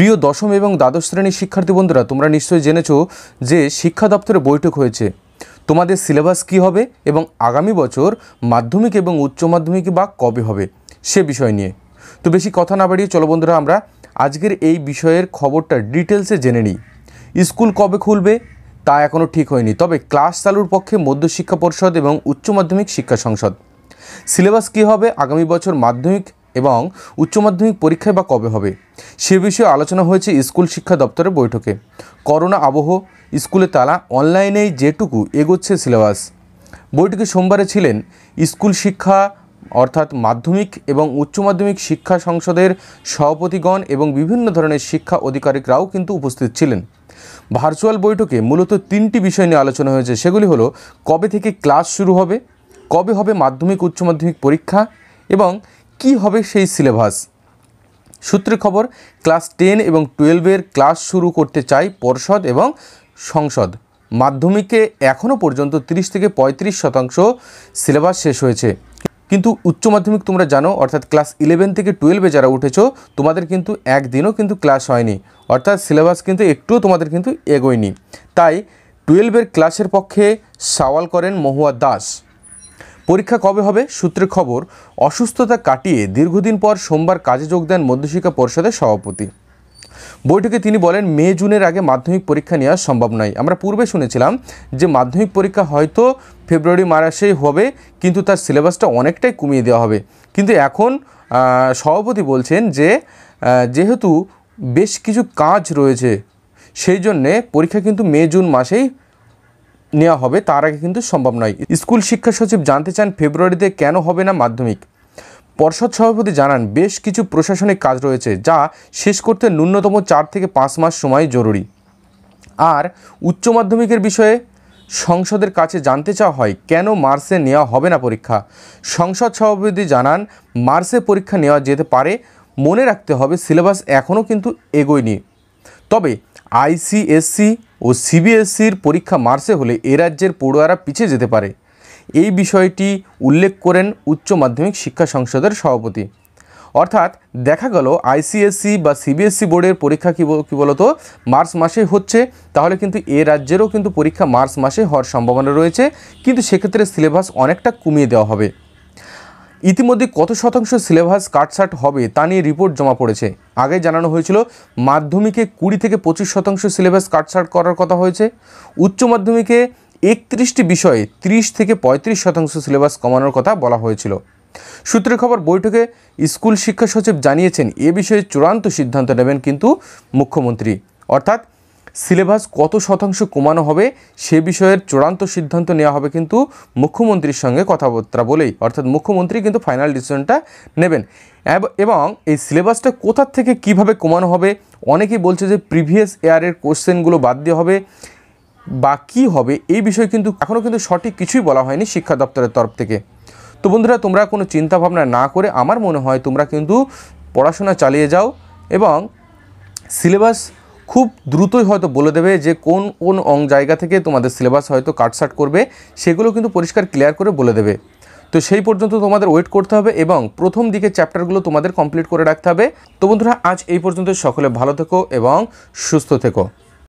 প্রিয় দশম এবং দ্বাদশ শ্রেণীর শিক্ষার্থী বন্ধুরা তোমরা নিশ্চয়ই জেনেছো যে শিক্ষা দপ্তরে বৈঠক হয়েছে তোমাদের সিলেবাস কি হবে এবং আগামী বছর মাধ্যমিক এবং উচ্চ মাধ্যমিক বা কবে হবে সে বিষয় নিয়ে তো বেশি কথা না বাড়িয়ে চলো বন্ধুরা আমরা আজকের এই বিষয়ের খবরটা ডিটেলসে জেনে নিই স্কুল কবে খুলবে তা এখনও ঠিক হয়নি তবে ক্লাস চালুর পক্ষে মধ্যশিক্ষা পরিষদ এবং উচ্চ মাধ্যমিক শিক্ষা সংসদ সিলেবাস কী হবে আগামী বছর মাধ্যমিক এবং উচ্চ মাধ্যমিক পরীক্ষায় বা কবে হবে সে বিষয়ে আলোচনা হয়েছে স্কুল শিক্ষা দপ্তরের বৈঠকে করোনা আবহ স্কুলে তালা অনলাইনেই যেটুকু এগোচ্ছে সিলেবাস বৈঠকে সোমবারে ছিলেন স্কুল শিক্ষা অর্থাৎ মাধ্যমিক এবং উচ্চ মাধ্যমিক শিক্ষা সংসদের সভাপতিগণ এবং বিভিন্ন ধরনের শিক্ষা অধিকারিকরাও কিন্তু উপস্থিত ছিলেন ভার্চুয়াল বৈঠকে মূলত তিনটি বিষয় নিয়ে আলোচনা হয়েছে সেগুলি হলো কবে থেকে ক্লাস শুরু হবে কবে হবে মাধ্যমিক উচ্চ মাধ্যমিক পরীক্ষা এবং কি হবে সেই সিলেবাস সূত্রে খবর ক্লাস টেন এবং টুয়েলভের ক্লাস শুরু করতে চাই পর্ষদ এবং সংসদ মাধ্যমিকে এখনও পর্যন্ত 30 থেকে ৩৫ শতাংশ সিলেবাস শেষ হয়েছে কিন্তু উচ্চ মাধ্যমিক তোমরা জানো অর্থাৎ ক্লাস ইলেভেন থেকে টুয়েলভে যারা উঠেছো তোমাদের কিন্তু একদিনও কিন্তু ক্লাস হয়নি অর্থাৎ সিলেবাস কিন্তু একটুও তোমাদের কিন্তু এগোয়নি তাই টুয়েলভের ক্লাসের পক্ষে সওয়াল করেন মহুয়া দাস পরীক্ষা কবে হবে সূত্রে খবর অসুস্থতা কাটিয়ে দীর্ঘদিন পর সোমবার কাজে যোগ দেন মধ্যশিক্ষা পরিষদের সভাপতি বৈঠকে তিনি বলেন মে জুনের আগে মাধ্যমিক পরীক্ষা নেওয়া সম্ভব নয় আমরা পূর্বে শুনেছিলাম যে মাধ্যমিক পরীক্ষা হয়তো ফেব্রুয়ারি মাসে হবে কিন্তু তার সিলেবাসটা অনেকটাই কমিয়ে দেওয়া হবে কিন্তু এখন সভাপতি বলছেন যে যেহেতু বেশ কিছু কাজ রয়েছে সেই জন্যে পরীক্ষা কিন্তু মে জুন মাসেই নেওয়া হবে তার আগে কিন্তু সম্ভব নয় স্কুল শিক্ষা সচিব জানতে চান ফেব্রুয়ারিতে কেন হবে না মাধ্যমিক পর্ষদ সভাপতি জানান বেশ কিছু প্রশাসনিক কাজ রয়েছে যা শেষ করতে ন্যূনতম চার থেকে পাঁচ মাস সময় জরুরি আর উচ্চ মাধ্যমিকের বিষয়ে সংসদের কাছে জানতে চাওয়া হয় কেন মার্চে নেওয়া হবে না পরীক্ষা সংসদ সভাপতি জানান মার্চে পরীক্ষা নেওয়া যেতে পারে মনে রাখতে হবে সিলেবাস এখনও কিন্তু এগোয়নি তবে আইসিএসসি ও সিবিএসসির পরীক্ষা মার্চে হলে এ রাজ্যের পড়ুয়ারা পিছিয়ে যেতে পারে এই বিষয়টি উল্লেখ করেন উচ্চ মাধ্যমিক শিক্ষা সংসদের সভাপতি অর্থাৎ দেখা গেল আইসিএসসি বা সিবিএসসি বোর্ডের পরীক্ষা কী কী বলতো মার্চ মাসে হচ্ছে তাহলে কিন্তু এ রাজ্যেরও কিন্তু পরীক্ষা মার্চ মাসে হওয়ার সম্ভাবনা রয়েছে কিন্তু সেক্ষেত্রে সিলেবাস অনেকটা কমিয়ে দেওয়া হবে ইতিমধ্যে কত শতাংশ সিলেবাস কাটছাট হবে তা নিয়ে রিপোর্ট জমা পড়েছে আগে জানানো হয়েছিল মাধ্যমিকে কুড়ি থেকে পঁচিশ শতাংশ সিলেবাস কাটছাট করার কথা হয়েছে উচ্চ মাধ্যমিকে একত্রিশটি বিষয়ে ৩০ থেকে ৩৫ শতাংশ সিলেবাস কমানোর কথা বলা হয়েছিল সূত্রের খবর বৈঠকে স্কুল শিক্ষা সচিব জানিয়েছেন এ বিষয়ে চূড়ান্ত সিদ্ধান্ত নেবেন কিন্তু মুখ্যমন্ত্রী অর্থাৎ সিলেবাস কত শতাংশ কমানো হবে সে বিষয়ের চূড়ান্ত সিদ্ধান্ত নেওয়া হবে কিন্তু মুখ্যমন্ত্রীর সঙ্গে কথাবার্তা বলেই অর্থাৎ মুখ্যমন্ত্রী কিন্তু ফাইনাল ডিসিশনটা নেবেন এবং এই সিলেবাসটা কোথার থেকে কিভাবে কমানো হবে অনেকেই বলছে যে প্রিভিয়াস ইয়ারের কোশ্চেনগুলো বাদ দিয়ে হবে বা কী হবে এই বিষয়ে কিন্তু এখনও কিন্তু সঠিক কিছুই বলা হয়নি শিক্ষা দপ্তরের তরফ থেকে তো বন্ধুরা তোমরা কোনো চিন্তাভাবনা না করে আমার মনে হয় তোমরা কিন্তু পড়াশোনা চালিয়ে যাও এবং সিলেবাস খুব দ্রুতই হয়তো বলে দেবে যে কোন কোন অং জায়গা থেকে তোমাদের সিলেবাস হয়তো কাটসাট করবে সেগুলো কিন্তু পরিষ্কার ক্লিয়ার করে বলে দেবে তো সেই পর্যন্ত তোমাদের ওয়েট করতে হবে এবং প্রথম দিকে চ্যাপ্টারগুলো তোমাদের কমপ্লিট করে রাখতে হবে তো বন্ধুরা আজ এই পর্যন্ত সকলে ভালো থেকো এবং সুস্থ থেকো